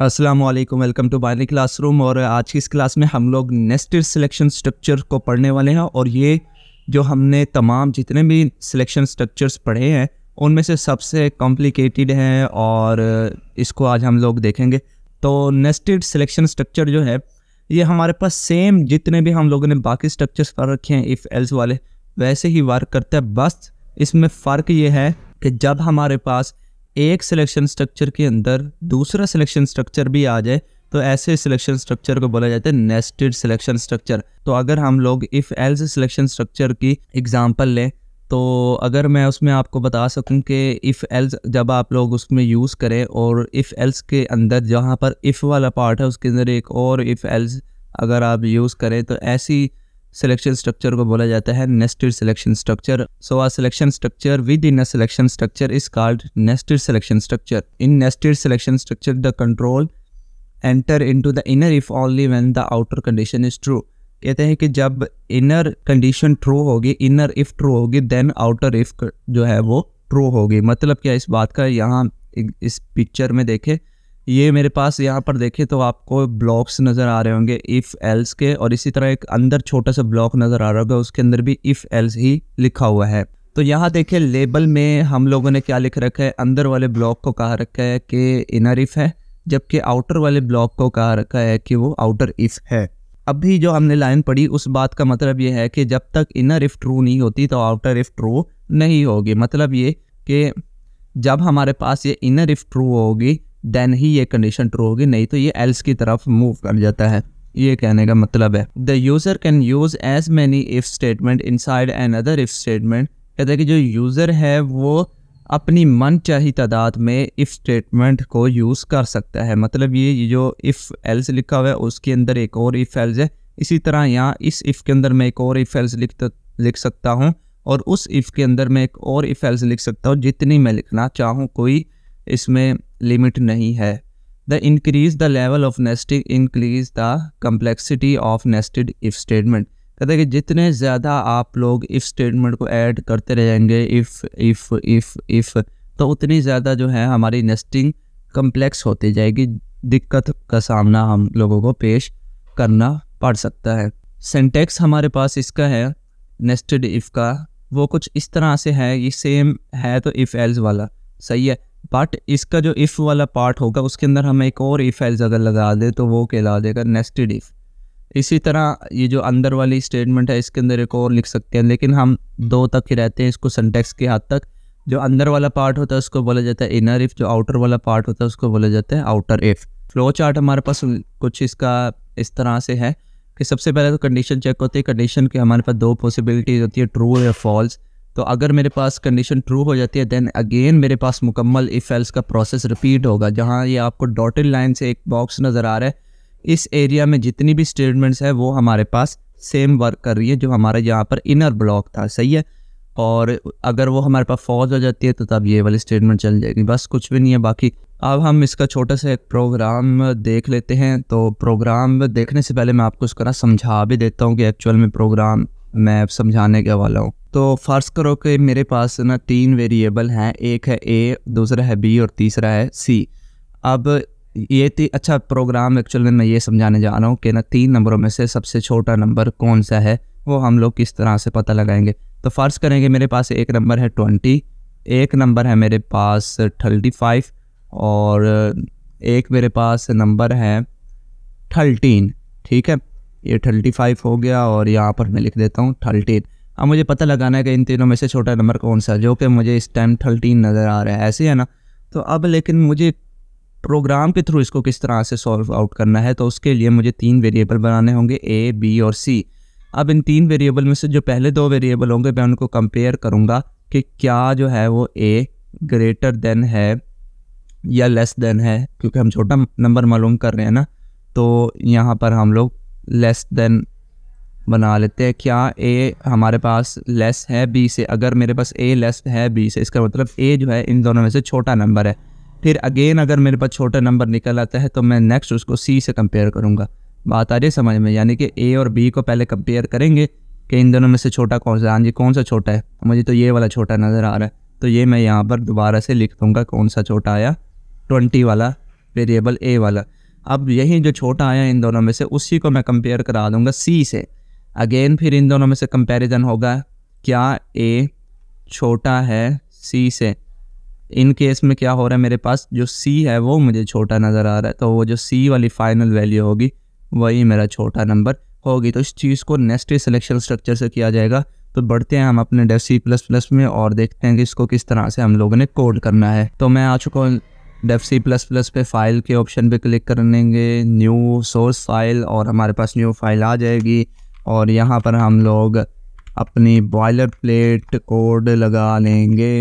अस्सलाम वालेकुम welcome to class classroom और आज की इस क्लास में हम लोग नेस्टेड सिलेक्शन स्ट्रक्चर को पढ़ने वाले हैं और ये जो हमने तमाम जितने भी सिलेक्शन स्ट्रक्चर्स पढ़े हैं उनमें से सबसे कॉम्प्लिकेटेड हैं और इसको आज हम लोग देखेंगे तो नेस्टेड सिलेक्शन स्ट्रक्चर जो है ये हमारे पास सेम जितने भी हम लोगों ने बाकी स्ट्रक्चर्स पढ़ रखे हैं इफ़ एल्स वाले वैसे ही वर्क करता है बस इसमें फ़र्क ये है कि जब हमारे पास एक सिलेक्शन स्ट्रक्चर के अंदर दूसरा सिलेक्शन स्ट्रक्चर भी आ जाए तो ऐसे सिलेक्शन स्ट्रक्चर को बोला जाता है नेस्टेड सिलेक्शन स्ट्रक्चर तो अगर हम लोग इफ़ एल्स सिलेक्शन स्ट्रक्चर की एग्जांपल लें तो अगर मैं उसमें आपको बता सकूं कि इफ़ एल्स जब आप लोग उसमें यूज़ करें और इफ़ एल्स के अंदर जहां पर इफ़ वाला पार्ट है उसके अंदर एक और इफ़ एल्स अगर आप यूज़ करें तो ऐसी सिलेक्शन स्ट्रक्चर को बोला जाता है nested selection structure so a selection structure within a selection structure is called nested selection structure in nested selection structure the control enter into the inner if only when the outer condition is true कहते हैं कि जब inner condition true होगी inner if true होगी then outer if जो है वो true होगी मतलब क्या इस बात का यहाँ इस पिक्चर में देखें ये मेरे पास यहाँ पर देखें तो आपको ब्लॉक्स नज़र आ रहे होंगे इफ़ एल्स के और इसी तरह एक अंदर छोटा सा ब्लॉक नज़र आ रहा होगा उसके अंदर भी इफ़ एल्स ही लिखा हुआ है तो यहाँ देखिए लेबल में हम लोगों ने क्या लिख रखा है अंदर वाले ब्लॉक को कहा रखा है कि इनर इफ़ है जबकि आउटर वाले ब्लॉक को कहा रखा है कि वो आउटर इफ़ है अभी जो हमने लाइन पढ़ी उस बात का मतलब ये है कि जब तक इनर इफ़ ट्रू नहीं होती तो आउटर इफ़ ट्रू नहीं होगी मतलब ये कि जब हमारे पास ये इनर इफ़ ट्रू होगी देन ही ये कंडीशन ट्रू होगी नहीं तो ये एल्स की तरफ मूव कर जाता है ये कहने का मतलब है the user can use as many if statement inside another if statement कहते हैं कि जो यूज़र है वो अपनी मन चाही तादाद में इफ़ स्टेटमेंट को यूज़ कर सकता है मतलब ये जो इफ़ एल्स लिखा हुआ है उसके अंदर एक और इफ़ एल्स है इसी तरह यहाँ इस इफ़ के अंदर मैं एक और इफ़ एल्स लिख लिख सकता हूँ और उस इफ़ के अंदर मैं एक और इफ़ एल्स लिख सकता हूँ जितनी मैं लिखना चाहूँ कोई इसमें लिमिट नहीं है the increase the level of nesting increase the complexity of nested if statement कहते हैं कि जितने ज़्यादा आप लोग इफ़ स्टेटमेंट को ऐड करते रहेंगे इफ़ इफ़ इफ़ इफ़ तो उतनी ज़्यादा जो है हमारी नेस्टिंग कम्प्लेक्स होती जाएगी दिक्कत का सामना हम लोगों को पेश करना पड़ सकता है सेंटेक्स हमारे पास इसका है नेस्टेड इफ़ का वो कुछ इस तरह से है ये सेम है तो इफ़ एल्स वाला सही है बट इसका जो इफ़ वाला पार्ट होगा उसके अंदर हम एक और इफ़ एल्स अगर लगा दें तो वो कहला देगा नेस्टेड इफ़ इसी तरह ये जो अंदर वाली स्टेटमेंट है इसके अंदर एक और लिख सकते हैं लेकिन हम दो तक ही रहते हैं इसको सेंटेक्स के हाथ तक जो अंदर वाला पार्ट होता है उसको बोला जाता है इनर इफ़ जो आउटर वाला पार्ट होता है उसको बोला जाता है आउटर इफ़ फ्लो चार्ट हमारे पास कुछ इसका इस तरह से है कि सबसे पहले तो कंडीशन चेक होती है कंडीशन के हमारे पास दो पॉसिबिलिटीज़ होती है ट्रू या फॉल्स तो अगर मेरे पास कंडीशन ट्रू हो जाती है देन अगेन मेरे पास मुकम्मल इफ़ एल्स का प्रोसेस रिपीट होगा जहाँ ये आपको डॉटेड लाइन से एक बॉक्स नज़र आ रहा है इस एरिया में जितनी भी स्टेटमेंट्स है वो हमारे पास सेम वर्क कर रही है जो हमारे यहाँ पर इनर ब्लॉक था सही है और अगर वो हमारे पास फौज हो जाती है तो तब ये वाली स्टेटमेंट चल जाएगी बस कुछ भी नहीं है बाकी अब हम इसका छोटा सा एक प्रोग्राम देख लेते हैं तो प्रोग्राम देखने से पहले मैं आपको इसका ना समझा भी देता हूँ कि एक्चुअल में प्रोग्राम मैं समझाने के वाला हूँ तो फ़र्ज़ करो कि मेरे पास ना तीन वेरिएबल हैं एक है ए दूसरा है बी और तीसरा है सी अब ये थी अच्छा प्रोग्राम एक्चुअल में मैं ये समझाने जा रहा हूँ कि ना तीन नंबरों में से सबसे छोटा नंबर कौन सा है वो हम लोग किस तरह से पता लगाएंगे तो फ़र्ज़ करेंगे मेरे पास एक नंबर है ट्वेंटी एक नंबर है मेरे पास थर्टी फाइव और एक मेरे पास नंबर है थर्टीन ठीक है ये थर्टी फाइव हो गया और यहाँ पर मैं लिख देता हूँ थर्टीन अब मुझे पता लगाना है कि इन तीनों में से छोटा नंबर कौन सा जो कि मुझे इस टाइम थर्टीन नज़र आ रहा है ऐसे है ना तो अब लेकिन मुझे प्रोग्राम के थ्रू इसको किस तरह से सॉल्व आउट करना है तो उसके लिए मुझे तीन वेरिएबल बनाने होंगे ए बी और सी अब इन तीन वेरिएबल में से जो पहले दो वेरिएबल होंगे मैं उनको कंपेयर करूँगा कि क्या जो है वो ए ग्रेटर देन है या लेस देन है क्योंकि हम छोटा नंबर मालूम कर रहे हैं ना तो यहाँ पर हम लोग लेस देन बना लेते हैं क्या ए हमारे पास लेस है बी से अगर मेरे पास ए लेस है बी से इसका मतलब ए जो है इन दोनों में से छोटा नंबर है फिर अगेन अगर मेरे पास छोटा नंबर निकल आता है तो मैं नेक्स्ट उसको सी से कंपेयर करूँगा बात आ रही समझ में यानी कि ए और बी को पहले कंपेयर करेंगे कि इन दोनों में से छोटा कौन सा हाँ जी कौन सा छोटा है मुझे तो ये वाला छोटा नज़र आ रहा है तो ये मैं यहाँ पर दोबारा से लिख दूँगा कौन सा छोटा आया ट्वेंटी वाला वेरिएबल ए वाला अब यही जो छोटा आया इन दोनों में से उसी को मैं कंपेयर करा दूँगा सी से अगेन फिर इन दोनों में से कंपैरिजन होगा क्या ए छोटा है सी से इन केस में क्या हो रहा है मेरे पास जो सी है वो मुझे छोटा नज़र आ रहा है तो वो जो सी वाली फाइनल वैल्यू होगी वही मेरा छोटा नंबर होगी तो इस चीज़ को नेक्स्ट सिलेक्शन स्ट्रक्चर से किया जाएगा तो बढ़ते हैं हम अपने डेफ सी प्लस प्लस में और देखते हैं कि इसको किस तरह से हम लोगों ने कोड करना है तो मैं आ चुका हूँ डेफ सी प्लस प्लस पे फाइल के ऑप्शन पे क्लिक करेंगे न्यू सोर्स फाइल और हमारे पास न्यू फाइल आ जाएगी और यहाँ पर हम लोग अपनी बॉयलर प्लेट कोड लगा लेंगे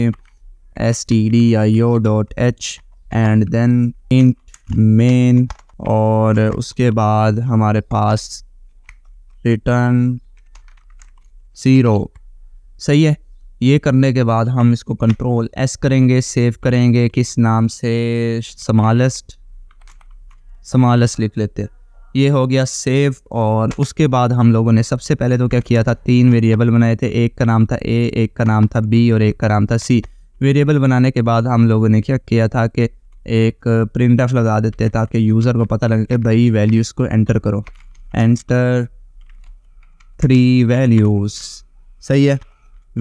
S T D I O dot H and then int main और उसके बाद हमारे पास रिटर्न ज़ीरो सही है ये करने के बाद हम इसको कंट्रोल एस करेंगे सेव करेंगे किस नाम से समालेस्ट समालेस्ट लिख लेते हैं ये हो गया सेव और उसके बाद हम लोगों ने सबसे पहले तो क्या किया था तीन वेरिएबल बनाए थे एक का नाम था ए एक का नाम था बी और एक का नाम था सी वेरिएबल बनाने के बाद हम लोगों ने क्या किया था कि एक प्रिंट ऑफ लगा देते ताकि यूज़र को पता लगे कि भाई वैल्यूज़ को एंटर करो एंटर थ्री वैल्यूज़ सही है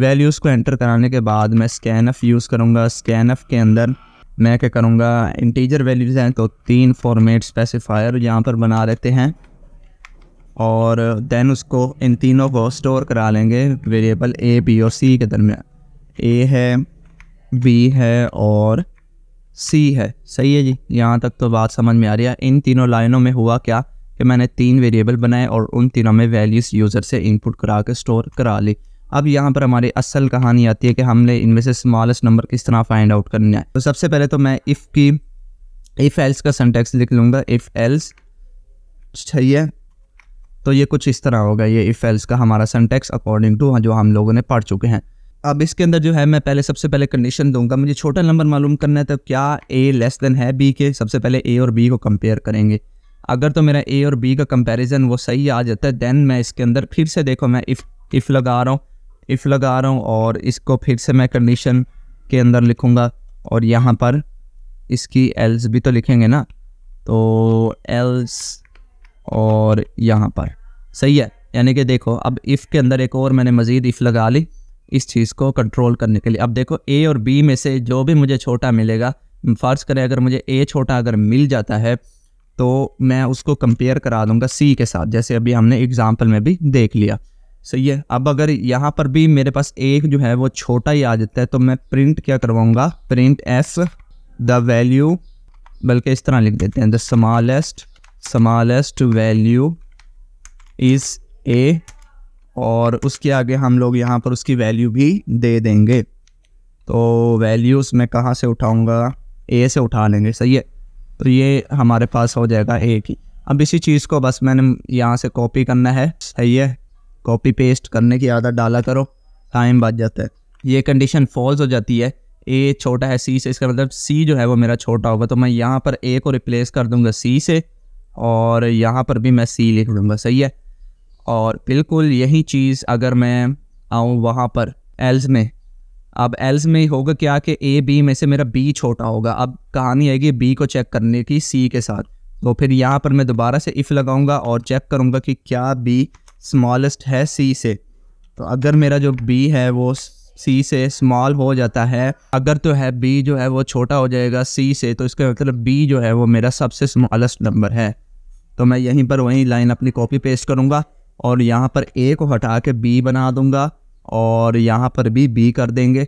वैल्यूज़ को एंटर कराने के बाद मैं स्कैन ऑफ यूज़ करूँगा स्कैन ऑफ के अंदर मैं क्या करूँगा इंटीजर वैल्यूज़ हैं तो तीन फॉर्मेट स्पेसिफायर यहाँ पर बना लेते हैं और देन उसको इन तीनों को स्टोर करा लेंगे वेरिएबल ए बी और सी के दरमियान ए है बी है और सी है सही है जी यहाँ तक तो बात समझ में आ रही है इन तीनों लाइनों में हुआ क्या कि मैंने तीन वेरिएबल बनाए और उन तीनों में वैल्यूज़ यूज़र से इनपुट करा के स्टोर करा ली अब यहाँ पर हमारी असल कहानी आती है कि हमने इनमें से स्मॉलेस्ट नंबर किस तरह फाइंड आउट करना है तो सबसे पहले तो मैं इफ़ की इफ़ एल्स का सेंटेक्स लिख लूँगा इफ़ एल्स चाहिए तो ये कुछ इस तरह होगा ये इफ़ एल्स का हमारा सेंटेक्स अकॉर्डिंग टू जो हम लोगों ने पढ़ चुके हैं अब इसके अंदर जो है मैं पहले सबसे पहले कंडीशन दूंगा मुझे छोटा नंबर मालूम करना है तो क्या ए लेस देन है बी के सबसे पहले ए और बी को कंपेयर करेंगे अगर तो मेरा ए और बी का कंपैरिजन वो सही आ जाता है देन मैं इसके अंदर फिर से देखो मैं इफ़ इफ़ लगा रहा हूँ इफ़ लगा रहा हूँ और इसको फिर से मैं कंडीशन के अंदर लिखूँगा और यहाँ पर इसकी एल्स भी तो लिखेंगे ना तो एल्स और यहाँ पर सही है यानी कि देखो अब इफ़ के अंदर एक और मैंने मज़ीद इफ़ लगा ली इस चीज़ को कंट्रोल करने के लिए अब देखो ए और बी में से जो भी मुझे छोटा मिलेगा फ़र्ज़ करें अगर मुझे ए छोटा अगर मिल जाता है तो मैं उसको कंपेयर करा दूंगा सी के साथ जैसे अभी हमने एग्ज़ाम्पल में भी देख लिया सही है अब अगर यहाँ पर भी मेरे पास एक जो है वो छोटा ही आ जाता है तो मैं प्रिंट क्या करवाऊँगा प्रिंट एफ द वैल्यू बल्कि इस तरह लिख देते हैं the smallest smallest value is A और उसके आगे हम लोग यहाँ पर उसकी वैल्यू भी दे देंगे तो वैल्यूज़ मैं कहाँ से उठाऊँगा ए से उठा लेंगे सही है तो ये हमारे पास हो जाएगा ए की अब इसी चीज़ को बस मैंने यहाँ से कॉपी करना है सही है कॉपी पेस्ट करने की आदत डाला करो टाइम बच जाता है ये कंडीशन फॉल्स हो जाती है ए छोटा है सी से इसका मतलब सी जो है वो मेरा छोटा होगा तो मैं यहाँ पर ए को रिप्लेस कर दूँगा सी से और यहाँ पर भी मैं सी लिख लूँगा सही है और बिल्कुल यही चीज़ अगर मैं आऊँ वहाँ पर एल्स में अब एल्स में होगा क्या कि ए बी में से मेरा बी छोटा होगा अब कहानी आएगी बी को चेक करने की सी के साथ तो फिर यहाँ पर मैं दोबारा से इफ़ लगाऊंगा और चेक करूँगा कि क्या बी स्मॉलेस्ट है सी से तो अगर मेरा जो बी है वो सी से स्मॉल हो जाता है अगर तो है बी जो है वो छोटा हो जाएगा सी से तो इसका मतलब बी जो है वो मेरा सबसे स्मॉलेस्ट नंबर है तो मैं यहीं पर वही लाइन अपनी कॉपी पेस्ट करूँगा और यहाँ पर ए को हटा के बी बना दूँगा और यहाँ पर भी बी कर देंगे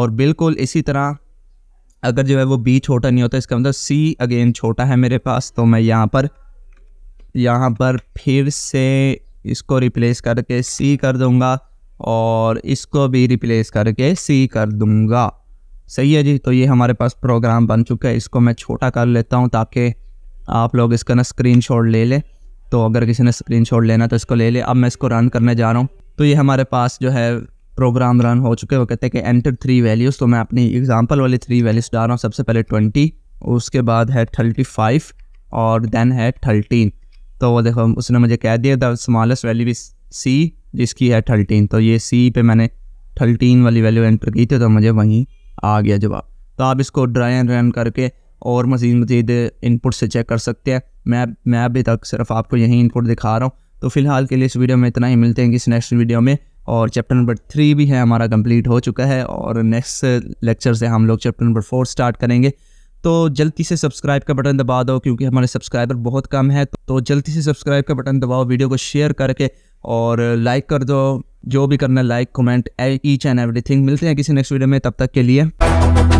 और बिल्कुल इसी तरह अगर जो है वो बी छोटा नहीं होता इसका मतलब सी अगेन छोटा है मेरे पास तो मैं यहाँ पर यहाँ पर फिर से इसको रिप्लेस करके सी कर दूंगा और इसको भी रिप्लेस करके सी कर दूंगा सही है जी तो ये हमारे पास प्रोग्राम बन चुका है इसको मैं छोटा कर लेता हूँ ताकि आप लोग इसका ना स्क्रीन ले लें तो अगर किसी ने स्क्रीन लेना तो इसको ले ले अब मैं इसको रन करने जा रहा हूँ तो ये हमारे पास जो है प्रोग्राम रन हो चुके वो कहते हैं कि एंटर थ्री वैल्यूज़ तो मैं अपनी एग्जांपल वाली थ्री वैल्यूज़ डाल रहा हूँ सबसे पहले ट्वेंटी उसके बाद है थर्टी फाइव और देन है थर्टीन तो वो देखो उसने मुझे कह दिया the smallest value is C जिसकी है थर्टीन तो ये सी पे मैंने थर्टीन वाली वैल्यू एंटर की थी तो मुझे वहीं आ गया जवाब तो आप इसको ड्राई एंड रन करके और मज़ीद मज़ीद इनपुट से चेक कर सकते हैं मैं मैं अभी तक सिर्फ आपको यही इनपुट दिखा रहा हूँ तो फिलहाल के लिए इस वीडियो में इतना ही मिलते हैं कि इस नेक्स्ट वीडियो में और चैप्टर नंबर थ्री भी है हमारा कंप्लीट हो चुका है और नेक्स्ट लेक्चर से हम लोग चैप्टर नंबर फोर स्टार्ट करेंगे तो जल्दी से सब्सक्राइब का बटन दबा दो क्योंकि हमारे सब्सक्राइबर बहुत कम है तो जल्दी से सब्सक्राइब का बटन दबाओ वीडियो को शेयर करके और लाइक कर दो जो भी करना like comment each and everything मिलते हैं किसी नेक्स्ट वीडियो में तब तक के लिए